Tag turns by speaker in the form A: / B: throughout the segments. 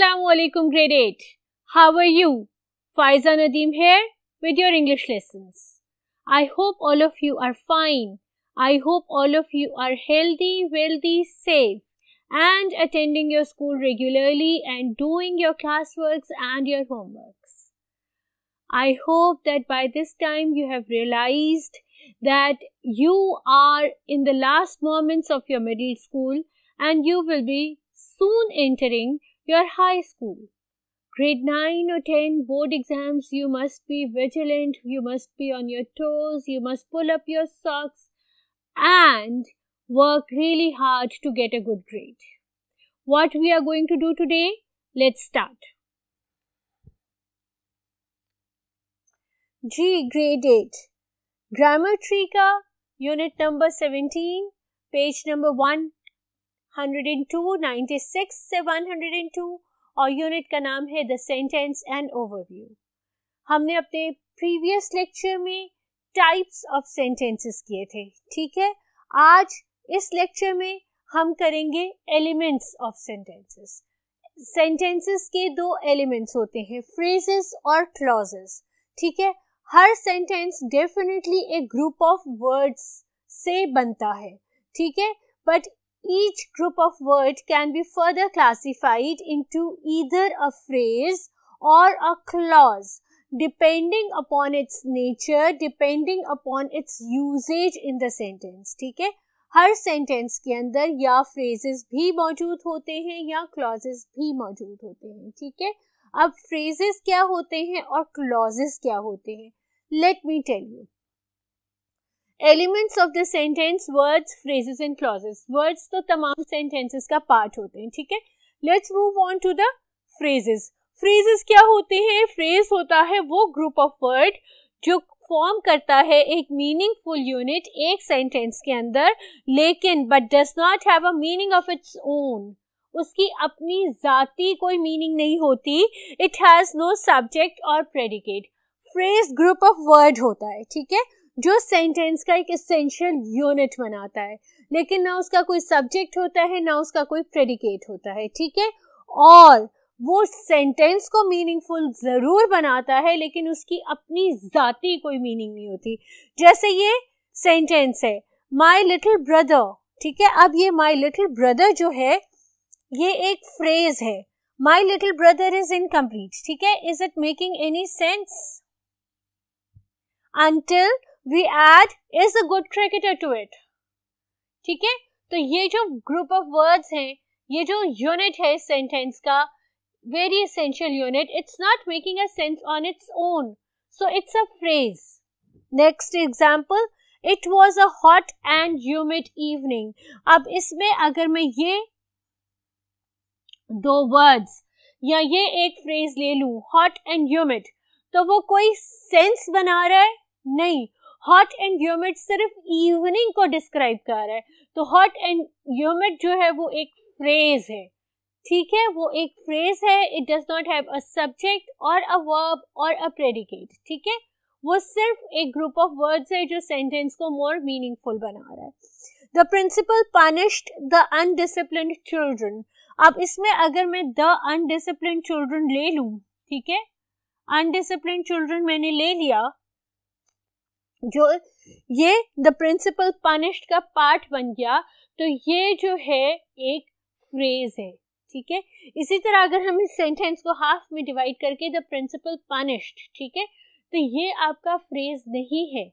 A: Assalamualaikum grade 8. How are you? Faiza Nadeem here with your English lessons. I hope all of you are fine. I hope all of you are healthy, wealthy, safe and attending your school regularly and doing your classworks and your homeworks. I hope that by this time you have realized that you are in the last moments of your middle school and you will be soon entering your high school. Grade 9 or 10 board exams, you must be vigilant, you must be on your toes, you must pull up your socks and work really hard to get a good grade. What we are going to do today? Let's start. G grade 8 Grammar Trika unit number 17 page number 1 102, से 102 और unit का नाम है the sentence and overview हमने अपने previous lecture में types of sentences किए थे ठीक है आज इस लेक्चर में हम करेंगे एलिमेंट्स ऑफ सेंटेंसेस सेंटेंसेस के दो एलिमेंट्स होते हैं फ्रेजेस और क्लॉजेस ठीक है हर सेंटेंस डेफिनेटली एक ग्रुप ऑफ वर्ड्स से बनता है ठीक है but Each group of word can be further classified into either a phrase or a clause depending upon its nature, depending upon its usage in the sentence. ठीक है हर sentence के अंदर या फ्रेजेस भी मौजूद होते हैं या क्लॉजेस भी मौजूद होते हैं ठीक है अब फ्रेजेस क्या होते हैं और क्लॉजेस क्या होते हैं let me tell you elements of the sentence words phrases and clauses words तो तमाम सेंटेंसेस का पार्ट होते हैं ठीक है let's move on to the phrases phrases क्या होते हैं फ्रेज होता है वो ग्रुप ऑफ वर्ड जो फॉर्म करता है एक मीनिंगफुल यूनिट एक सेंटेंस के अंदर लेकिन but does not have a meaning of its own उसकी अपनी जाति कोई मीनिंग नहीं होती इट हैज़ नो सब्जेक्ट और predicate phrase group of word होता है ठीक है जो सेंटेंस का एक एसेंशियल यूनिट बनाता है लेकिन ना उसका कोई सब्जेक्ट होता है ना उसका कोई प्रेडिकेट होता है ठीक है और वो सेंटेंस को मीनिंगफुल ज़रूर बनाता है लेकिन उसकी अपनी ज़ाती कोई मीनिंग नहीं होती जैसे ये सेंटेंस है माई लिटिल ब्रदर ठीक है अब ये माई लिटिल ब्रदर जो है ये एक फ्रेज है my little brother is incomplete ठीक है is it making any sense until we add is a good cricketer to it ठीक है तो ये जो ग्रुप ऑफ वर्ड्स हैं ये जो यूनिट है सेंटेंस का very essential unit it's not making a sense on its own so it's a phrase next example it was a hot and humid evening अब इसमें अगर मैं ये दो वर्ड्स या ये एक फ्रेज ले लूँ हॉट एंड ह्यूमिड तो वो कोई सेंस बना रहा है नहीं हॉट एंड ह्यूमिड सिर्फ इवनिंग को डिस्क्राइब कर रहा है तो हॉट एंड ह्यूमिड जो है वो एक फ्रेज है ठीक है वो एक फ्रेज है it does not have a subject और अ वर्ब और अ प्रेडिकेट ठीक है वो सिर्फ एक ग्रुप ऑफ वर्ड्स है जो सेंटेंस को मोर मीनिंगफुल बना रहा है the principal punished the undiscipline children अब इसमें अगर मैं द अनडिसिप्लिन चिल्ड्रन ले लूँ ठीक है अनडिसिप्लिन चिल्ड्रन मैंने ले लिया जो ये द प्रिंसिपल पनिश्ड का पार्ट बन गया तो ये जो है एक फ्रेज है ठीक है इसी तरह अगर हम इस सेंटेंस को हाफ में डिवाइड करके द प्रिंसिपल पनिश्ड ठीक है तो ये आपका फ्रेज नहीं है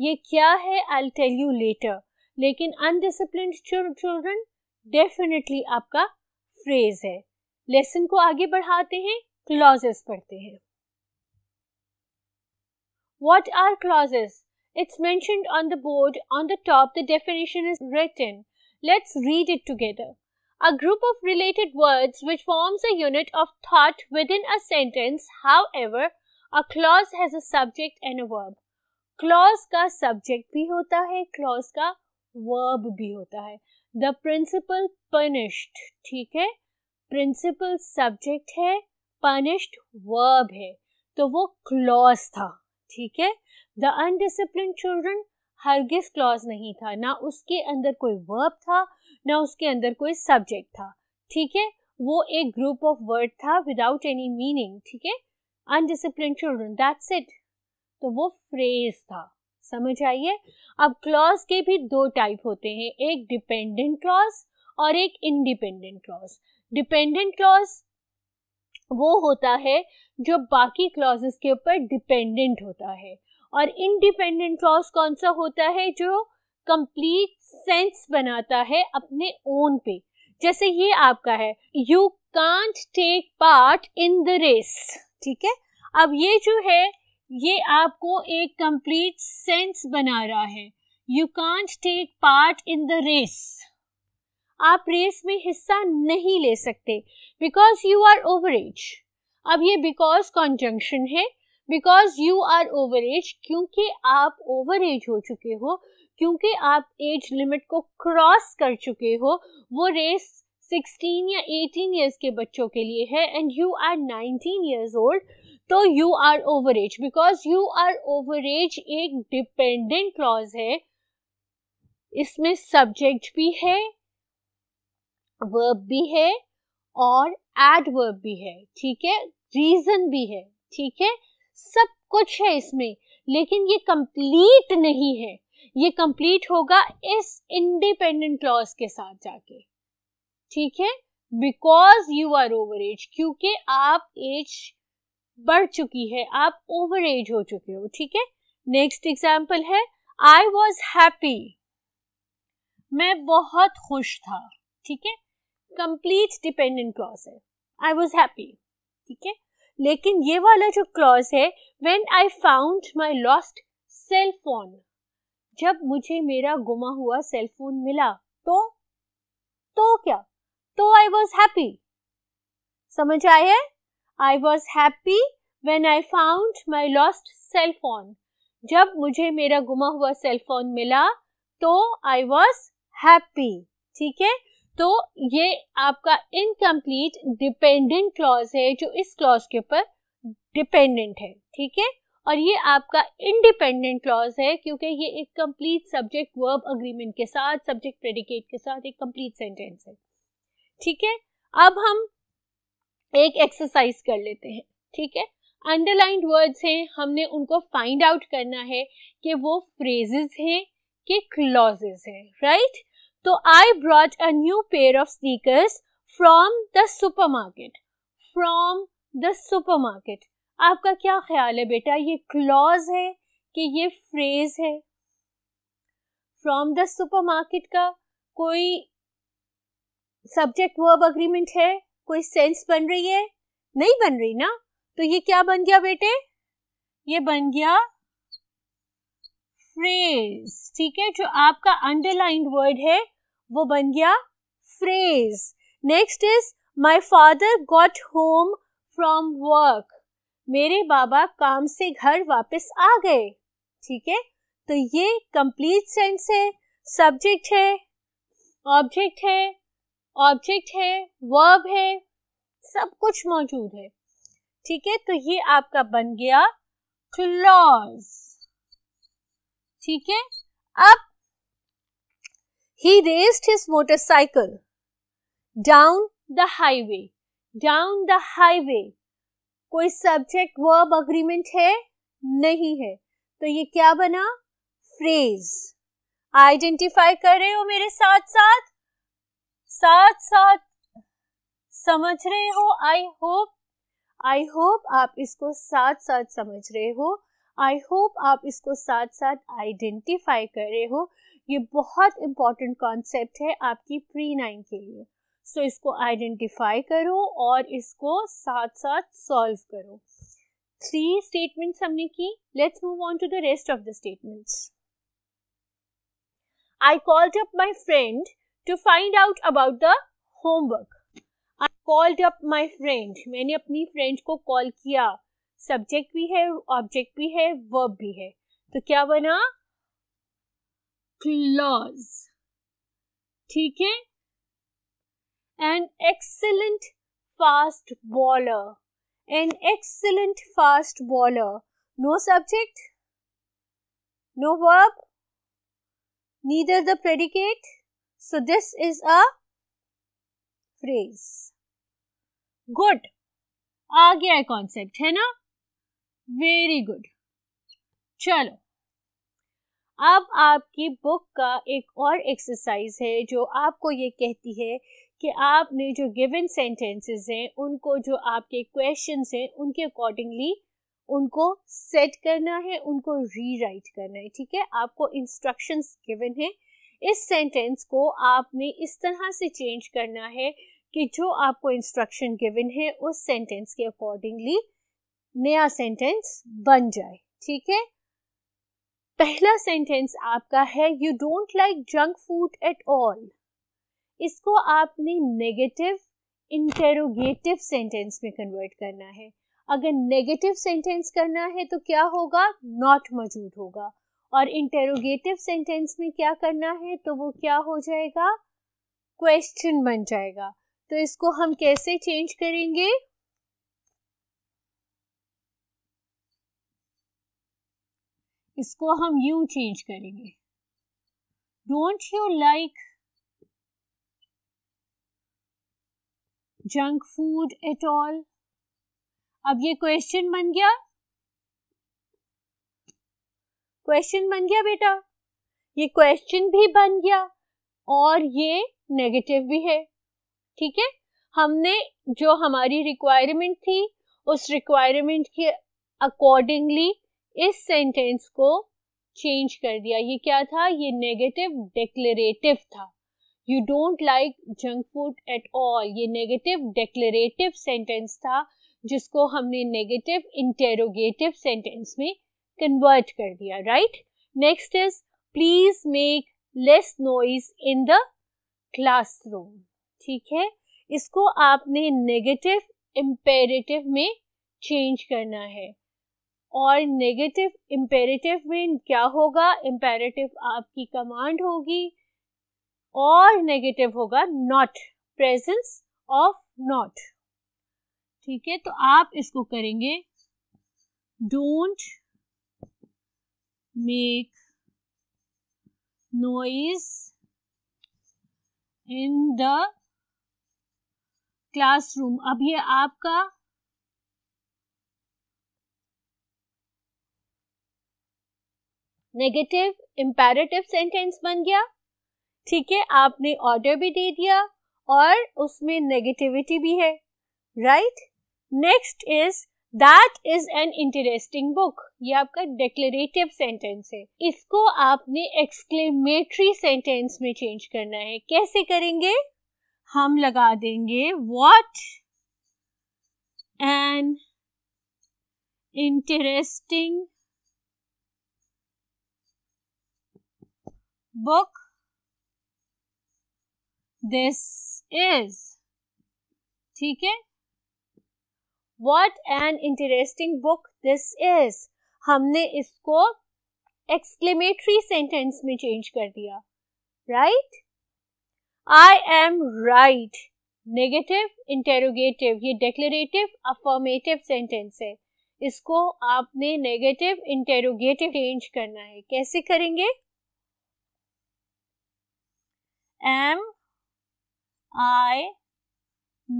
A: ये क्या है आई टेल यू लेटर लेकिन अनडिसिप्लिन चिल्ड्रन डेफिनेटली आपका फ्रेज है लेसन को आगे बढ़ाते हैं क्लॉजेस पढ़ते हैं What are clauses? It's mentioned on the board on the top, the definition is written. Let's read it together. A group of related words which forms a unit of thought within a sentence, however, a clause has a subject and a verb. Clause का subject भी होता है, clause का verb भी होता है. The principal punished, ठीक है? Principal subject है, punished verb है. तो वो clause था. ठीक है द अनडिसिप्लिन चिल्ड्रन हरगिज क्लॉज नहीं था ना उसके अंदर कोई वर्ब था ना उसके अंदर कोई सब्जेक्ट था ठीक है वो एक ग्रुप ऑफ वर्ड था विदाउट एनी मीनिंग ठीक है अनडिसिप्लिन चिल्ड्रन दैट्स इट तो वो फ्रेज था समझ आइए अब क्लॉज के भी दो टाइप होते हैं एक डिपेंडेंट क्लॉज और एक इंडिपेंडेंट क्लॉज डिपेंडेंट क्लॉज वो होता है जो बाकी क्लॉजेस के ऊपर डिपेंडेंट होता है और इनडिपेंडेंट क्लॉज कौन सा होता है जो कंप्लीट सेंस बनाता है अपने ओन पे जैसे ये आपका है you can't take part in the race ठीक है अब ये जो है ये आपको एक कंप्लीट सेंस बना रहा है you can't take part in the race आप रेस में हिस्सा नहीं ले सकते because you are over age अब ये बिकॉज कॉन्जंक्शन है because you are over age क्योंकि आप ओवर एज हो चुके हो क्योंकि आप एज लिमिट को क्रॉस कर चुके हो वो रेस 16 या 18 ईयर्स के बच्चों के लिए है and you are 19 years old तो you are over age because you are over age एक डिपेंडेंट क्लॉज है इसमें सब्जेक्ट भी है वर्ब भी है और एडवर्ब भी है ठीक है रीजन भी है ठीक है सब कुछ है इसमें लेकिन ये कंप्लीट नहीं है ये कंप्लीट होगा इस इंडिपेंडेंट क्लॉज के साथ जाके ठीक है because you are over age क्योंकि आप एज बढ़ चुकी है आप ओवर एज हो चुके हो ठीक है नेक्स्ट एग्जाम्पल है आई वॉज हैप्पी मैं बहुत खुश था ठीक है कंप्लीट डिपेंडेंट क्लॉज है आई वॉज हैप्पी ठीक है लेकिन ये वाला जो क्लॉज है when I found my lost cellphone जब मुझे मेरा गुमा हुआ सेलफोन मिला तो तो क्या तो आई वॉज हैप्पी समझ आया I was happy when I found my lost cellphone जब मुझे मेरा गुमा हुआ सेलफोन मिला तो आई वॉज हैप्पी ठीक है तो ये आपका इनकम्प्लीट डिपेंडेंट क्लॉज है जो इस क्लॉज के ऊपर डिपेंडेंट है ठीक है और ये आपका इंडिपेंडेंट क्लॉज है क्योंकि ये एक कंप्लीट सब्जेक्ट वर्ब अग्रीमेंट के साथ सब्जेक्ट प्रेडिकेट के साथ एक कंप्लीट सेंटेंस है ठीक है अब हम एक एक्सरसाइज कर लेते हैं ठीक है अंडरलाइंड वर्ड्स हैं हमने उनको फाइंड आउट करना है कि वो फ्रेजेस हैं कि क्लॉजेस हैं राइट right? तो I brought a new pair of sneakers from the supermarket from the supermarket आपका क्या ख्याल है बेटा ये क्लॉज है कि ये फ्रेज है फ्रॉम द सुपर मार्केट का कोई सब्जेक्ट वर्ब अग्रीमेंट है कोई सेंस बन रही है नहीं बन रही ना तो ये क्या बन गया बेटे ये बन गया फ्रेज ठीक है जो आपका अंडरलाइंड वर्ड है वो बन गया phrase next is my father got home from work मेरे बाबा काम से घर वापस आ गए ठीक है तो ये कंप्लीट सेंस है सब्जेक्ट है ऑब्जेक्ट है ऑब्जेक्ट है वर्ब है सब कुछ मौजूद है ठीक है तो ये आपका बन गया क्लॉज ठीक है अब he raised his motorcycle down the highway down the highway कोई सब्जेक्ट वर्ब अग्रीमेंट है नहीं है तो ये क्या बना फ्रेज आइडेंटिफाई कर रहे हो मेरे साथ साथ साथ साथ समझ रहे हो आई होप आई होप आप इसको साथ साथ समझ रहे हो आई होप आप इसको साथ साथ आइडेंटिफाई कर रहे हो ये बहुत इम्पॉर्टेंट कॉन्सेप्ट है आपकी प्री नाइन के लिए सो so, इसको आइडेंटिफाई करो और इसको साथ साथ सॉल्व करो थ्री स्टेटमेंट्स हमने की let's move on to the rest of the statements I called up my friend to find out about the homework I called up my friend मैंने अपनी फ्रेंड को कॉल किया सब्जेक्ट भी है object भी है वर्ब भी है तो क्या बना क्लॉज ठीक है an excellent fast bowler an excellent fast bowler no subject no verb neither the predicate so this is a phrase good आ गया है कॉन्सेप्ट है ना वेरी गुड चलो अब आपकी बुक का एक और एक्सरसाइज है जो आपको ये कहती है कि आपने जो गिवन सेंटेंसेस हैं उनको जो आपके क्वेश्चंस हैं उनके अकॉर्डिंगली उनको सेट करना है उनको रीराइट करना है ठीक है आपको इंस्ट्रक्शंस गिवन है इस सेंटेंस को आपने इस तरह से चेंज करना है कि जो आपको इंस्ट्रक्शन गिवन है उस सेंटेंस के अकॉर्डिंगली नया सेंटेंस बन जाए ठीक है पहला सेंटेंस आपका है you don't like junk food at all इसको आपने नेगेटिव इंटेरोगेटिव सेंटेंस में कन्वर्ट करना है अगर नेगेटिव सेंटेंस करना है तो क्या होगा नॉट मौजूद होगा और इंटेरोगेटिव सेंटेंस में क्या करना है तो वो क्या हो जाएगा क्वेश्चन बन जाएगा तो इसको हम कैसे चेंज करेंगे इसको हम यू चेंज करेंगे don't you like junk food at all अब ये क्वेश्चन बन गया क्वेश्चन बन गया बेटा ये क्वेश्चन भी बन गया और ये नेगेटिव भी है ठीक है हमने जो हमारी रिक्वायरमेंट थी उस रिक्वायरमेंट के अकॉर्डिंगली इस सेंटेंस को चेंज कर दिया ये क्या था ये नेगेटिव डिक्लेरेटिव था you don't like junk food at all ये नेगेटिव डिक्लेरेटिव सेंटेंस था जिसको हमने नेगेटिव इंटेरोगेटिव सेंटेंस में कन्वर्ट कर दिया right next is please make less noise in the classroom ठीक है इसको आपने नेगेटिव इम्पेरेटिव में चेंज करना है और नेगेटिव इम्पेरेटिव में क्या होगा इम्पेरेटिव आपकी कमांड होगी और नेगेटिव होगा नॉट प्रेजेंस ऑफ नॉट ठीक है तो आप इसको करेंगे don't make noise in the classroom अब ये आपका नेगेटिव इम्पेरेटिव सेंटेंस बन गया ठीक है आपने ऑर्डर भी दे दिया और उसमें नेगेटिविटी भी है right next is that is an interesting book ये आपका डिक्लेरेटिव सेंटेंस है इसको आपने एक्सक्लेमेटरी सेंटेंस में चेंज करना है कैसे करेंगे हम लगा देंगे what an interesting book. This is. ठीक है what an interesting book this is हमने इसको एक्सक्लेमेटरी सेंटेंस में चेंज कर दिया right I am right negative interrogative ये डेक्लेरेटिव अफर्मेटिव सेंटेंस है इसको आपने नेगेटिव इंटेरोगेटिव चेंज करना है कैसे करेंगे am I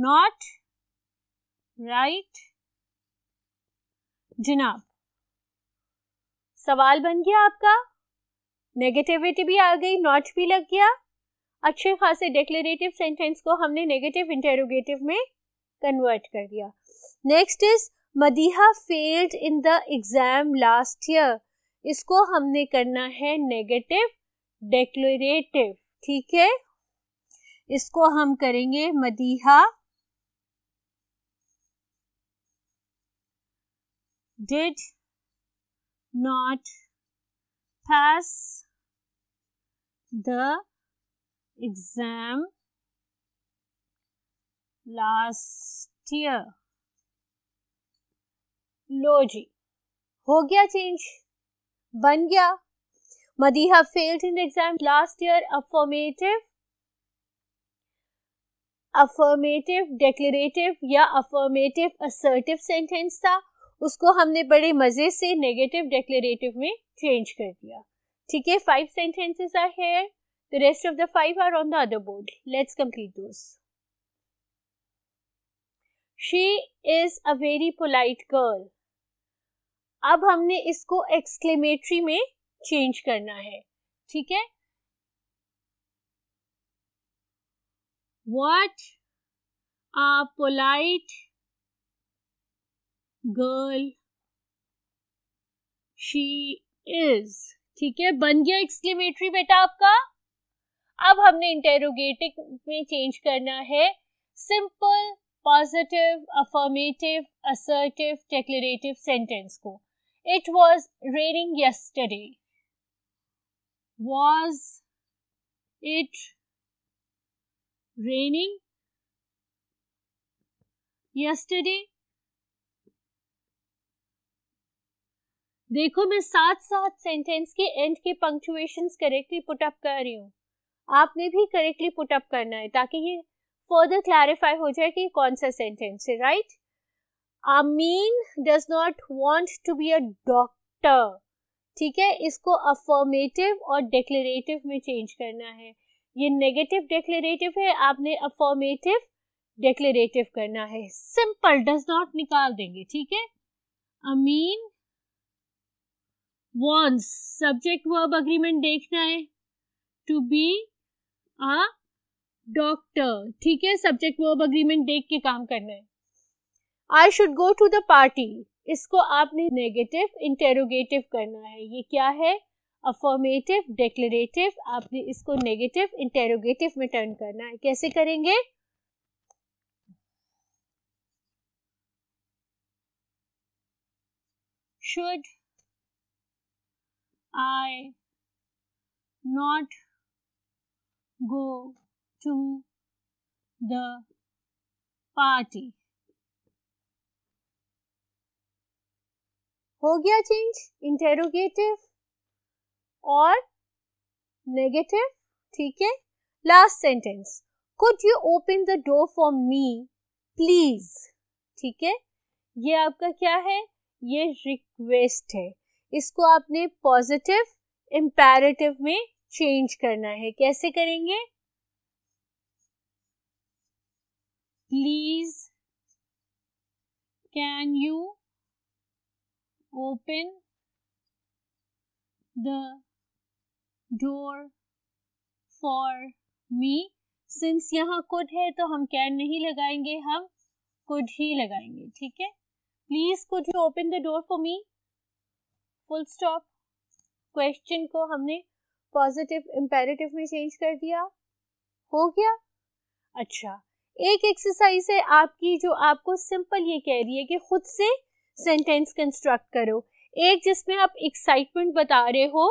A: not right जनाब सवाल बन गया आपका नेगेटिविटी भी आ गई नॉट भी लग गया अच्छे खासे डिक्लेरेटिव सेंटेंस को हमने नेगेटिव इंटेरोगेटिव में कन्वर्ट कर दिया next is Madiha failed in the exam last year इसको हमने करना है नेगेटिव डिक्लेरेटिव ठीक है इसको हम करेंगे Madiha did not pass the exam last year लो जी हो गया चेंज बन गया Madiha failed in the exam last year. Affirmative affirmative, declarative या affirmative, assertive sentence था उसको हमने बड़े मजे से negative, declarative में change कर दिया ठीक है five sentences are here. The rest of the five are on the other board. Let's complete those. She is a very polite girl. अब हमने इसको exclamatory में चेंज करना है ठीक है what a polite girl she is ठीक है बन गया एक्सक्लेमेटरी बेटा आपका अब हमने इंटेरोगेटिव में चेंज करना है simple positive affirmative assertive declarative sentence को it was raining yesterday was it raining yesterday देखो मैं साथ साथ सेंटेंस के एंड के पंक्चुएशन करेक्टली पुटअप कर रही हूँ आपने भी करेक्टली पुटअप करना है ताकि ये फर्दर क्लैरिफाई हो जाए कि कौन सा सेंटेंस है राइट मीन does not want to be a doctor ठीक है इसको अफॉर्मेटिव और डिक्लेरेटिव में चेंज करना है ये नेगेटिव डिक्लेरेटिव है आपने अफॉर्मेटिव डिक्लेरेटिव करना है सिंपल डज नॉट निकाल देंगे ठीक है Amin wants subject verb agreement देखना है टू बी अ डॉक्टर ठीक है सब्जेक्ट वर्ब अग्रीमेंट देख के काम करना है I should go to the party इसको आपने नेगेटिव इंटेरोगेटिव करना है ये क्या है अफॉर्मेटिव डेक्लेटिव आपने इसको नेगेटिव इंटेरोगेटिव में टर्न करना है कैसे करेंगे should I not go to the party हो गया चेंज इंटेरोगेटिव और नेगेटिव ठीक है last sentence could you open the door for me please ठीक है ये आपका क्या है ये रिक्वेस्ट है इसको आपने पॉजिटिव इम्पेरेटिव में चेंज करना है कैसे करेंगे please can you open the door for me since यहाँ कुड है तो हम कैन नहीं लगाएंगे हम कुड ही लगाएंगे ठीक है please could you open the door for me full stop question को हमने पॉजिटिव इम्पेरेटिव में चेंज कर दिया हो गया अच्छा एक एक्सरसाइज है आपकी जो आपको सिंपल ये कह रही है कि खुद से सेंटेंस कंस्ट्रक्ट करो एक जिसमें आप एक्साइटमेंट बता रहे हो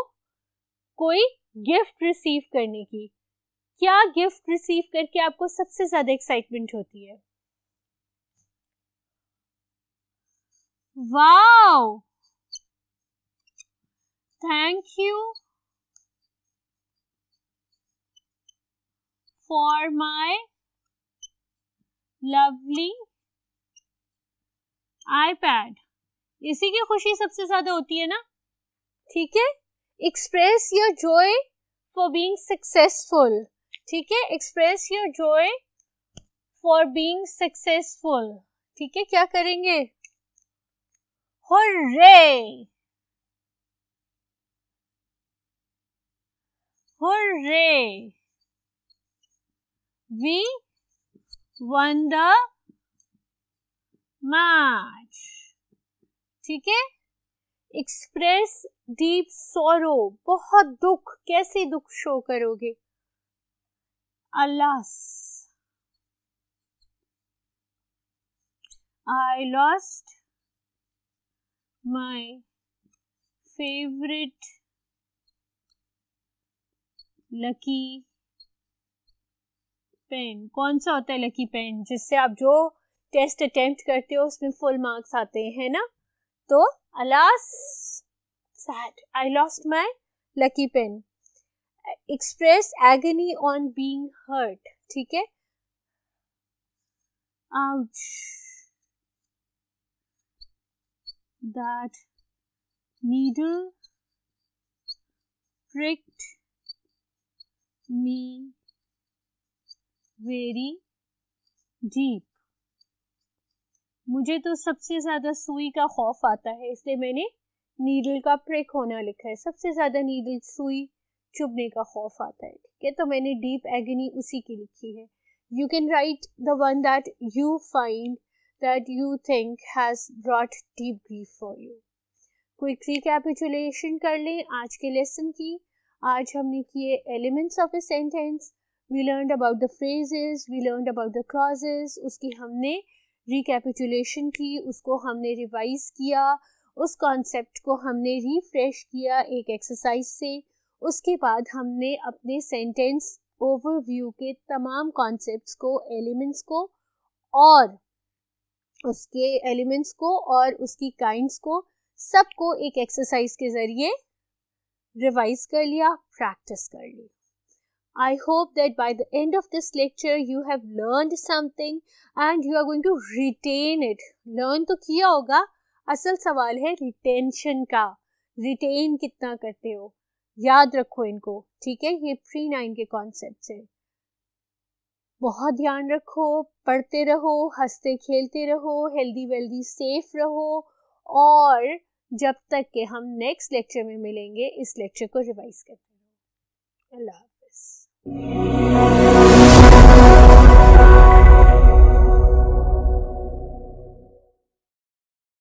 A: कोई गिफ्ट रिसीव करने की क्या गिफ्ट रिसीव करके आपको सबसे ज्यादा एक्साइटमेंट होती है wow thank you for my lovely iPad इसी की खुशी सबसे ज्यादा होती है ना ठीक है express your joy for being successful ठीक है express your joy for being successful ठीक है क्या करेंगे hurray hurray we won the much ठीक है एक्सप्रेस डीप सोरो बहुत दुख कैसे दुख शो करोगे alas I lost my favourite lucky pen कौन सा होता है लकी पेन जिससे आप जो टेस्ट अटेम्प्ट करते हो उसमें फुल मार्क्स आते हैं ना तो alas sad I lost my lucky pen express agony on being hurt ठीक है ouch that needle pricked me very deep मुझे तो सबसे ज़्यादा सुई का खौफ आता है इसलिए मैंने नीडल का प्रिक होना लिखा है सबसे ज़्यादा नीडल सुई चुभने का खौफ आता है ठीक है तो मैंने डीप एगनी उसी की लिखी है you can write the one that you find that you think has brought deep grief for you quick recapitulation कर लें आज के लेसन की आज हमने किए elements of a sentence we learn about the phrases we learn about the clauses उसकी हमने रिकेपिटुलेशन की उसको हमने रिवाइज किया उस कॉन्सेप्ट को हमने रिफ्रेश किया एक एक्सरसाइज से उसके बाद हमने अपने सेंटेंस ओवरव्यू के तमाम कॉन्सेप्ट्स को एलिमेंट्स को और उसके एलिमेंट्स को और उसकी काइंड्स को सबको एक एक्सरसाइज के ज़रिए रिवाइज कर लिया प्रैक्टिस कर ली I hope that by the end of this lecture you have learned something and you are going to retain it. Learn तो किया होगा असल सवाल है retention का retain कितना करते हो याद रखो इनको ठीक है ये प्री नाइन के कॉन्सेप्ट है बहुत ध्यान रखो पढ़ते रहो हंसते खेलते रहो हेल्दी वेल्दी सेफ रहो और जब तक के हम नेक्स्ट लेक्चर में मिलेंगे इस लेक्चर को रिवाइज करते रहो अल्लाह you